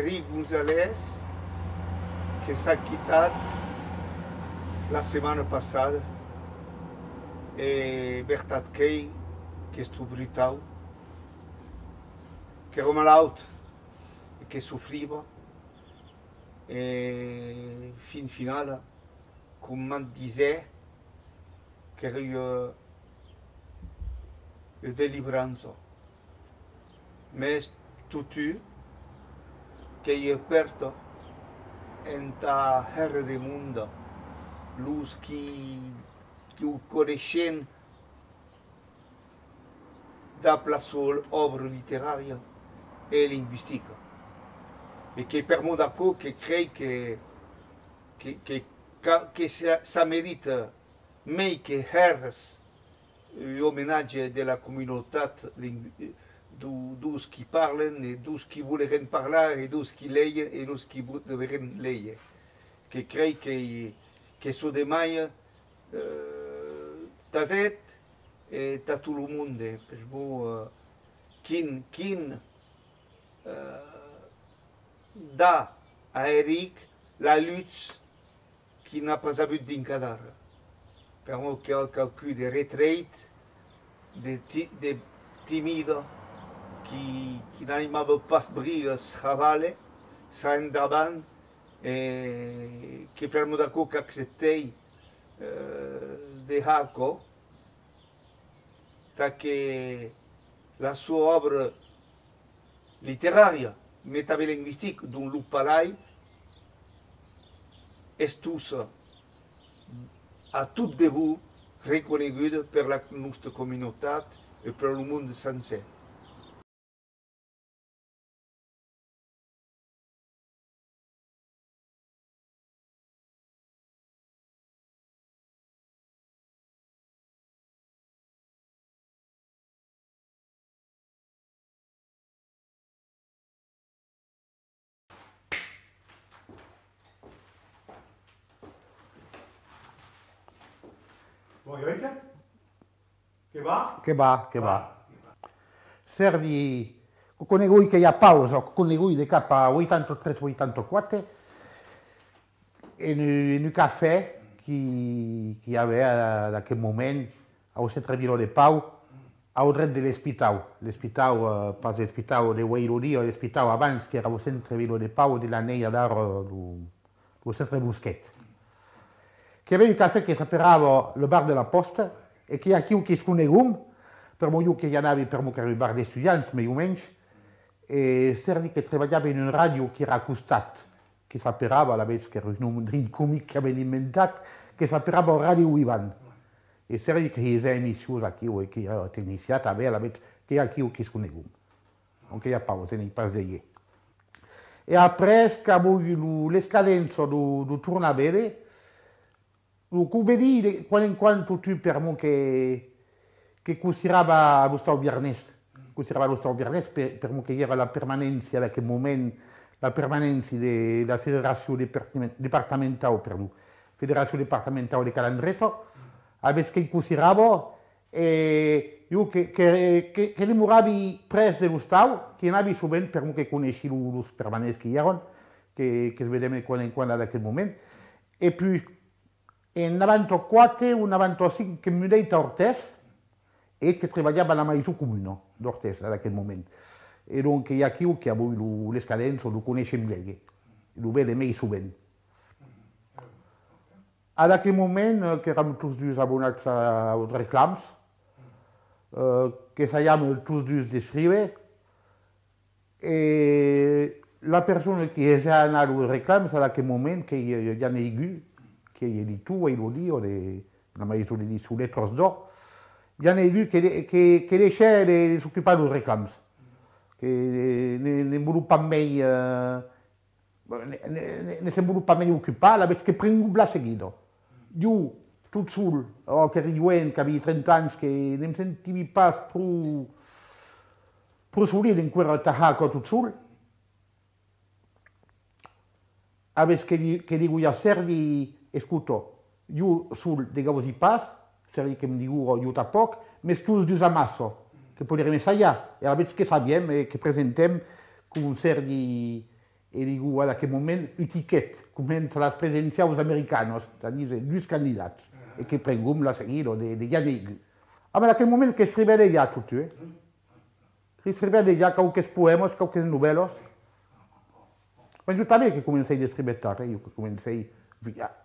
Gozá que s'haquitatat la semana passada e Berttat quei qu’est brutal que roman e que sofriva e fin finala com man disè que le deliberazo Mais totu... que yo experto en ta herre de mundo, luz qui o corechen da plazol obra literária e linguística. E que permite a co que crei que que, que, que sa, sa merita mei que herres l'homenatge de la communauté linguistique, dos qui parlen e dos qui volgen parlar e dos qui le e dos qui leire. Que crei que so de mai eh, t’avèt e a to lo monde. Perquin eh, eh, da a Eric la luttz qui n'a pas agut dinca. Per que al calcul dere retraèit de timida qui n’ai pas bris chavale sa daavant que permodò qu'acceptei de Jaòque la sua obra literària meta lingvistic d'un lo Palai estusa a tot de vos reconeguda per la nostra comunitat e per lo mond de Sanncer va, que va, que va. va. Servi, conegull que hi ha pausa, conegull de cap e e a 83-84, en, en un cafè qui, qui hi havia en moment al centre Viló de Pau, al dret de l'Hospital. L'Hospital, eh, pas l'Hospital de Guaironí, l'Hospital abans, que era al centre Viló de Pau de l'anella d'art del, del centre Busquet. Que hi havia un cafè que s'appelava Le Bar de la Posta, E que hi ha aquí que es coneguem, per molt que hi anava per mo que arribar d'estudiants, més o menys, e eh, Sergi que treballava en un ràdio que era al que s'aperava, la veig que era un rin còmic que havien inventat, que s'aperava al ràdio Ivan. E Sergi que hi ha emissions aquí, o que era tecnicià també, la veig que aquí ha que es coneguem. Donc hi ha pau, tenen pas de llet. E après, que avui les cadents ho tornar a come dire, quando in quanto tu per me che, che considerava lo Stato Biarnese, considerava lo Stato Biarnese per, per me che era la permanenza, da che momento, la permanenza della Federazione Departamentale, perdono, Federazione Departamentale di Calandreto, avesse che consideravo e io che, che, che, che muravi pres de Stato, che non avevi sovente per me che conosci lo, lo permanenza che erano, che, che vedeme vedeva quando in quando da quel momento, e più en avanto 4, un avanto 5 que m'uneix a Hortès i que treballava a la Comuna d'Hortès en aquell moment. I donc hi ha qui que avui les cadents ho coneixem bé, lo eh? ve de més sovint. A aquell moment, eh, que érem tots dos abonats als reclams, eh, que sabíem tots dos d'escriure, i la persona que és anar als reclams en aquell moment, que hi ha ningú, dit tu e lo di de la major de soètros d do Ja n' vu que deè de'cupar dos reccamps. pas mai euh, nes' volut pas mai ocupar, avèt que pren un bla seguidor. Jo tout sul oh, que deent quevi 30 ans que ne nemm sentivi pas pro prosuri en cuè Taha to sul. a que di a servi. escuto, io sul, de così, pass, sarei che mi dico io da poco, mi scuso di usamasso, che potrei rimessaglia, e la vez che sappiamo e que presentem con un serio di, e dico, guarda, che momento, etichette, come la presidenza agli americani, cioè due candidati, e que prendono la seguita degli amici. Ah, ma da quel momento che de ja tutto, eh? Scrivete già qualche poema, qualche novella. Ma io també che comencei a scrivere, io eh? che comencei... via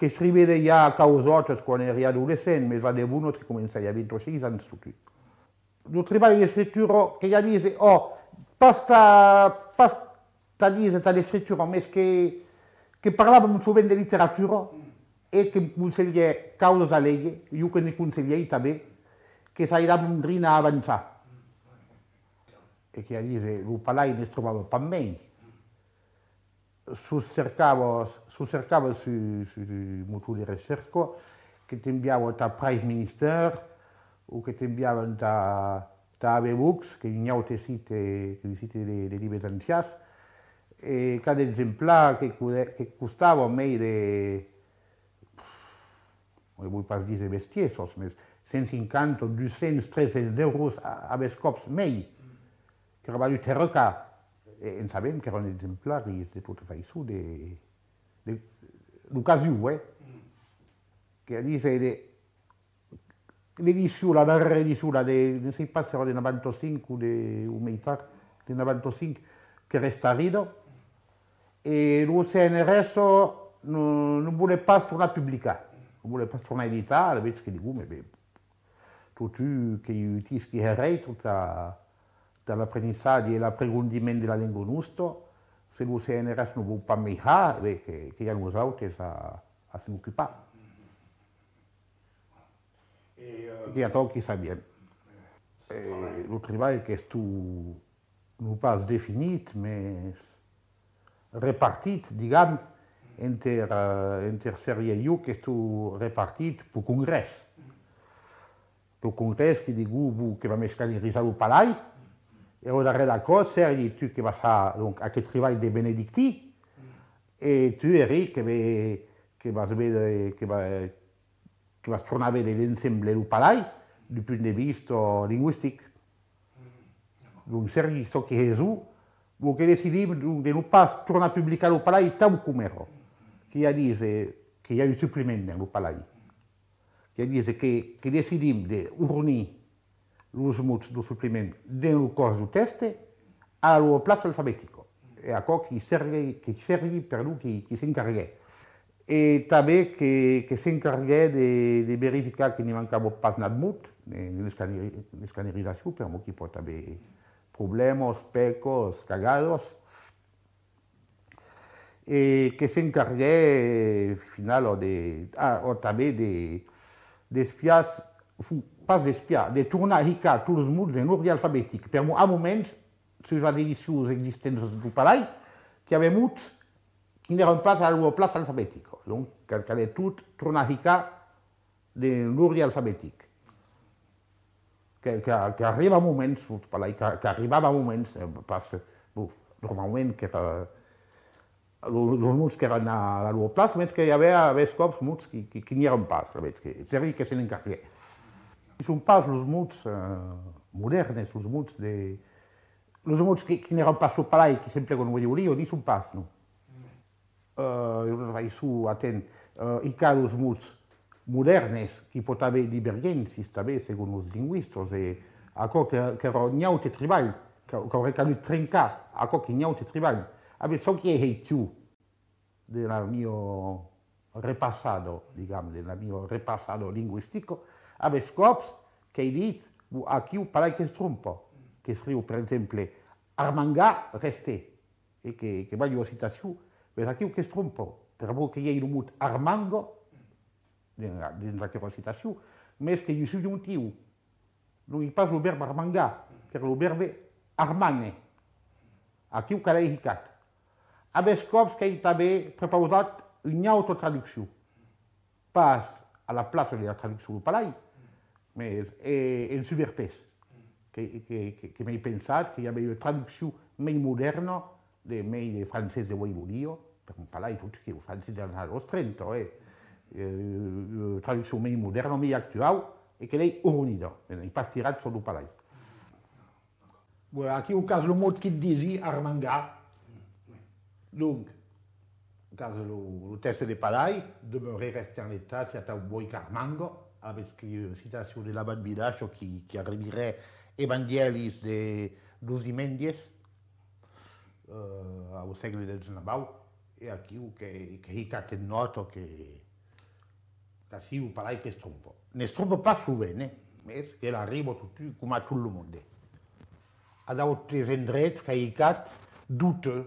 que escrivia ja a causotes quan era adolescent, més va de unos que començaria a 26 anys tutti. El treball d'escriptura que ja dice, oh, pasta, pasta dice ta d'escriptura, més que, que parlàvem sovint de literatura i que em consellava causa legge, jo que ne consellava també, que s'anàvem drin a avançar. I que ja dice, el palai ne es trobava pas menys sus cercavos, sus cercavos su, su motor de recerca que t'enviaven a Price Minister o que t'enviaven ta, a AB Books, que hi ha un site, un site de, de llibres ancians, e cada exemplar que, que costava mai de... No vull pas dir de bestiesos, mes 150, 200, 300 euros a, a vegades cops mai, que era valut terrocar. Eh, en saben qu'èron exemplarris de tot fa de'casiu l'ediiu la narraula de se passerè de 95 de humitat de 95 que resta rid e l'CRNRS non vole pas tornar publicar non vol pas tornar editvè que go totu que util que èrei. dans e et della lingua la langue nostra, si les CNRS ne veulent pas mirar, bé, que, que hi ha nosaltres a, a s'ocupar. Eh, uh... Hi a tot que sabem. Eh, el treball que és tu no pas definit, mais repartit, diguem, entre, uh, entre Sèrie i que és tu repartit per Congrés. Per Congrés que diu que va més caliritzar el Palai, E ' servi tu que vas a aquest tral de benedicti e tu eri vas tornar de l'emble lo Palai du punt de vista linguistic Sergiç so que Jesus bon que decidim de non pas tornar publicar lo palai tan comèro qui a que a un suplementment din lo palai a que decidim deir... l'ús mútua do suplement dins el cos del test a la plaça alfabètica, e a cop qui sergui, que sergui per lui qui, qui s'encarregué. E també que, que s'encarregué de, de verificar que n'hi mancava pas anat mut, eh, l'escanerització, per molt que hi pot haver problemes, pecos, cagados, e que s'encarregué eh, final o, de, ah, o també d'espiar de, pas espiar, de tornar ricar tots els mots en ordre alfabètic. Per a moments, se va dir això els existents del Palai, que hi havia mots que n'eren pas a la plaça alfabètica. Donc, cal que de tot tornar ricar de l'ordre alfabètic. Que, que, que arriba a moments, el Palai, que, que arribava a moments, eh, pas, bon, normalment que era, els mots que eren a la plaça, més que hi havia a vegades cops muts que, que, que n'hi eren pas, que, que, que s'eren carrer. Sunt pas los mots modernes, los mots de... Los mots que, que n'erano pas palai, que sempre conoscevo io, non sono pas, no? Uh, io vai su, attent, uh, i caros mots modernes che potevano divergenze, secondo i linguisti, e a co che, che erano gnaute tribali, che avrebbero caduto trincare, a co che gnaute tribali. Abbiamo qui che è più del mio repassato, diciamo, del mio repassato linguistico, Amb els cops que he dit, aquí ho parla que es trompa, que escriu, per exemple, Armangà resté, eh, que, que va a citació, però aquí que es trompa, per molt que hi hagi el mot Armango, dins d'aquesta citació, més que hi un tiu, no hi pas el verb armangar, que era el verb armane. Aquí ho quedarà indicat. A més cops que ell també prepausat una autotraducció. Pas a la plaça de la traducció del Palai, mais une un que, que, que, que j'ai pensé qu'il y avait une traduction mais moderne de mes français de Waïbourio, parce ne tout tout de tout français dans les années 30, une traduction mais moderne, mais actuelle, et qu'elle est unie, mais n'est pas tirée sur le palais. Voilà, qui au cas le mot qui disait Armanga, donc, au cas le, le test de palais, demeurer rester en état si tu as un Carmango avec une citation euh, de Laban Bidacho qui, qui arriverait Evangelis de Mendes euh, au de Zanabau, et qui a que, que Rica tem noto que casi o parai que strompo. Ne trompe pas souvent, eh, mais qu'elle arrive tout, comme à tout le monde. À la haute, les endrettes, douteux,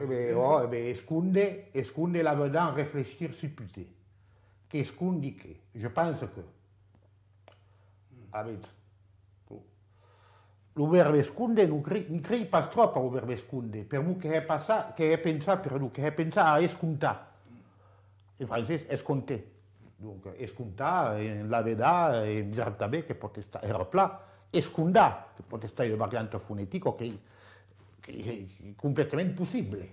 Eh oh, eh esde escon la vedan reflectr sup quescondique. Jo pense que l’berbescude crii pas trop per' oberbesconde. Per è pensa pensa a escontar. francès esconte. escontar la veda e tab que pote è pla escondar que potesta lo variant fonetic. que completament possible.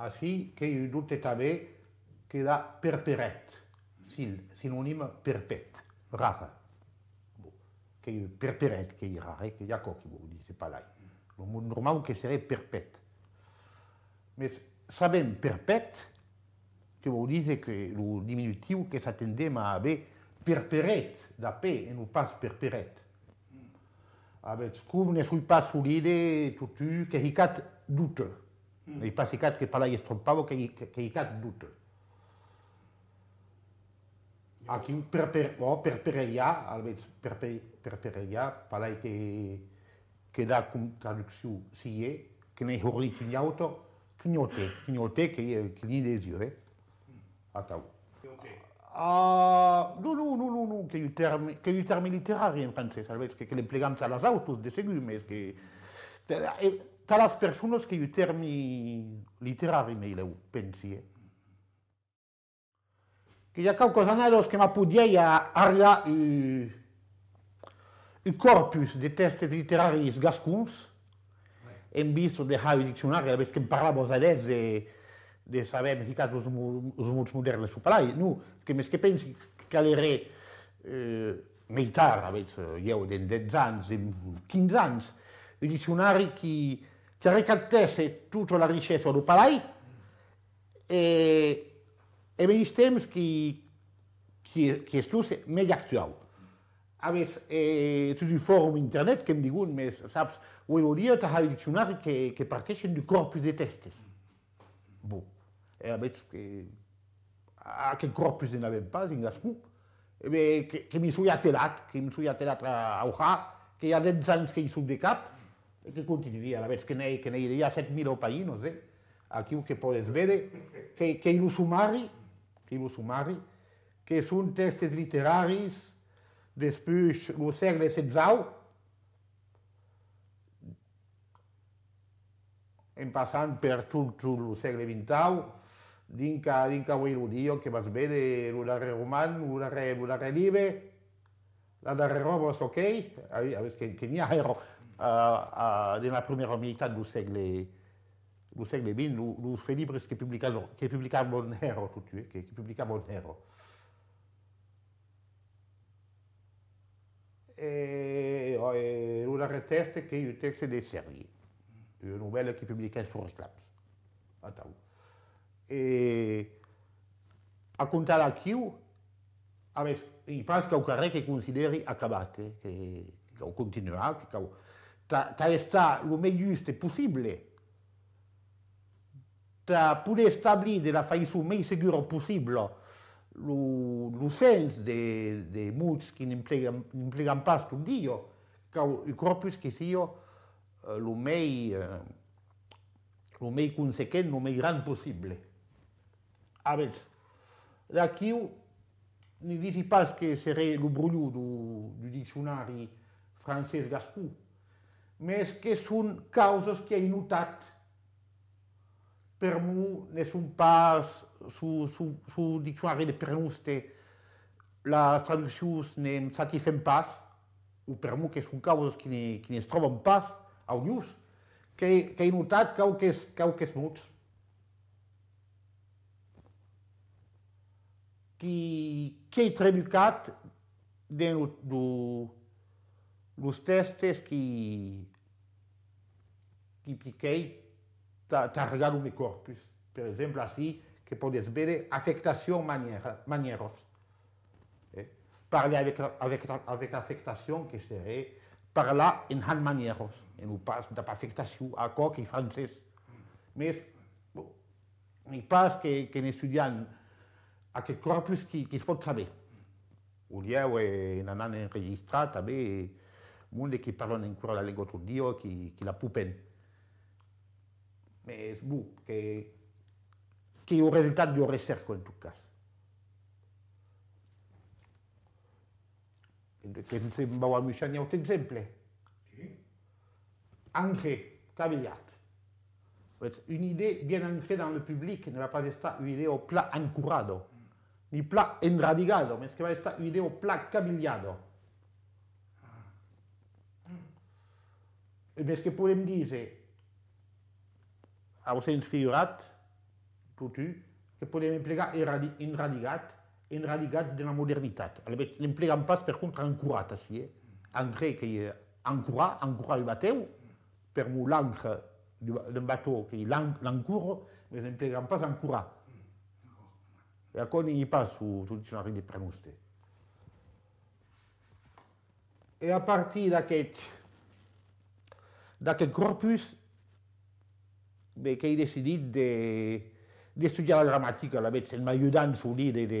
Així que hi dute també queda perperet, sil, sinònim perpet, rara. Que perperet, que hi rare, que hi ha coqui, vol dir, Lo Normal que seré perpet. saben perpèt que vos dis que lo diminutiu que s'attenddem a aver perperètz d' e non pas perperèt. A nefru pas solide totu caricat'. Mm. Ne pascat que palai es tro quet do. pervè per palai que queda traduc siè que nejorit auto. Kinyote, kinyote que y a cligné des yeux, hein. Attends. Ah, non, non, non, non, non, que y a terme littéraire en français, ça veut dire que les plégants à la autos de ces mais que. Toutes les personnes que y a eu terme littéraire, mais il pensé. Hein. Que y a quelques années, que m'a pu il y a un corpus de textes littéraires gascons. hem vist de Javi Diccionari, a vez que em parlava adès de, de saber més cas els, els mots moderns de Supalai, no, que més que pensi que caleré eh, més a veure, jo, en 10 anys, 15 anys, un diccionari que, que recaptesse tota la riquesa del Palai e, eh, e menys temps que, que, que estus més actual. A veure, eh, tot un fòrum internet que hem digut, més, saps, Oioliot ha il tsunari che, che parteixen du corpus de testes. Bon. E avètz que aquest corpus en ah, avem pas, en gascú, e bé, que, que m'hi sui atelat, que m'hi sui atelat a Oja, que hi ha 10 anys que hi sóc de cap, i que continuïa, la veig que n'hi que hi ha 7.000 au païnos, eh? aquí ho que podes veure, que, que hi sumari, que hi sumari, que són textes literaris, després, el segle XVI, en passant per tot, tot el segle XX, dins que, dins que avui ho diu, que vas bé de lo darrer roman, lo darrer, lo darrer llibre, la darrera obra, ok, que, que n'hi ha uh, uh, de la primera meitat del segle, del segle XX, lo, fer llibres que publicava, que publicava Bonhero, tot, eh? que, que publicava Bonhero. E, eh, e, eh, lo darrer test que è il testo dei servi. Euh, de novela que publiquei sobre reclamos. Então, e, a comptar aqui, a més, i pas que el carrer que consideri acabat, eh? que, que ho continuarà, que cau... ta, estar el més just possible, ta poder establir de la faïssa el més segur possible el sens de, de mots que n'empleguen pas tot dia, que el corpus que sigui me eh, l'homei eh, consequent lo mai gran possible. Als,'quiu ne vizi pas que seè lo brollou du diccionari francès Gasco, mas que son causas que haiutatat. Per moi ne son pas sul diccionari de proste. Las traduccions ne satisèn pas o per mo que son causas que ne es troben pas. el lluç, que, que he notat que el que és, que el que és muts. que, que he trebucat de, do, los testes que, que piquei carregar o corpus. Per exemple, així, que podes veure afectació maneira, manieros. Eh? Parlar avec, avec, avec afectação, que seria parlar en han manieros, en un pas de perfectació a coc i francès. Més, ni pas que, que n'estudiant aquest corpus qui, qui es pot saber. Olieu, eh, en anant a enregistrar, també, eh, molt que parlen encara la llengua turdia, qui, qui la pupen. Més, bu, que, que el resultat de recerca, en tot cas. un exemple ancre cavilhat. una ide bien ancré dans lo publicbli que ne'a pas estat un ideo placurat pla enradigado, que va estat un ideo pla caillalhado. E que podemm dir a vos sens figurat totu que po plegar e enradigat. En realitate de la modernitate. Albert, ne pas, per contra, ancorat asie. Eh? En grec, e ancora, ancora le bateu, per mu l'ancre d'un bateau, que l'ancour, mais ne en pas ancora. Et à quoi n'y pas sous le dictionnaire de Premuste. Et à partir d'aquest d'aquest corpus, bé, que he decidit de, de studiar la gramàtica, la veig, m'ajudant, s'ho dir, de, de,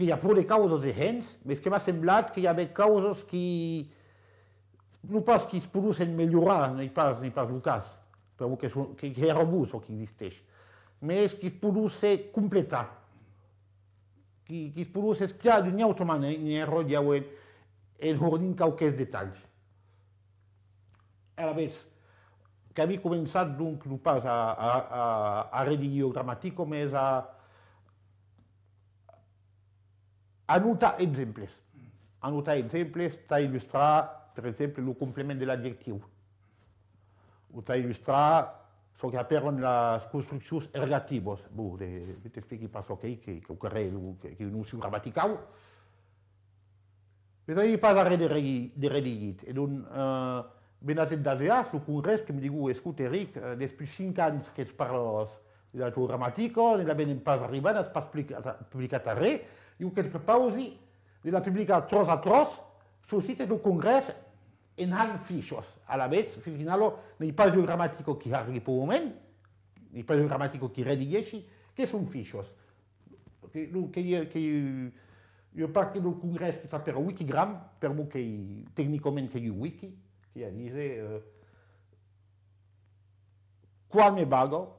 que hi ha prou de causes gens, més que m'ha semblat que hi havè causes que... no pas qui es podussen millorar no pas ni pas lo cas, però que, que, que era abús o que existeix, més que es podusse completar, qui, qui es podusse espiar d'una altra manera hi hauen enjornint qualques detalls. Ara vez, que havia començat donc no pas a, a, a, a redigir o gramàtic, més a, a An nota exemples a not exemples t' illustrat exemple lo complement de l'adjectiut illustratçò queapèron las construccions relativas ne t'expliqui pasòquei queè non submaticu pas de reddigt e bena' euh, locurè que me digu «Oh, escuteric euh, des plus sintans que es par gramatic ne la ven pas arriba pas pli la publica e quelques paui de la publica tro atro suscite lo congrè en an fichos. A lavèt final nei pas de gramatico quergui moment pas un gramatico qui rediguèci, que son fichos. Eu part de congr per wikigram per quetecnicoment que wiki qui aè eh, quand me bag.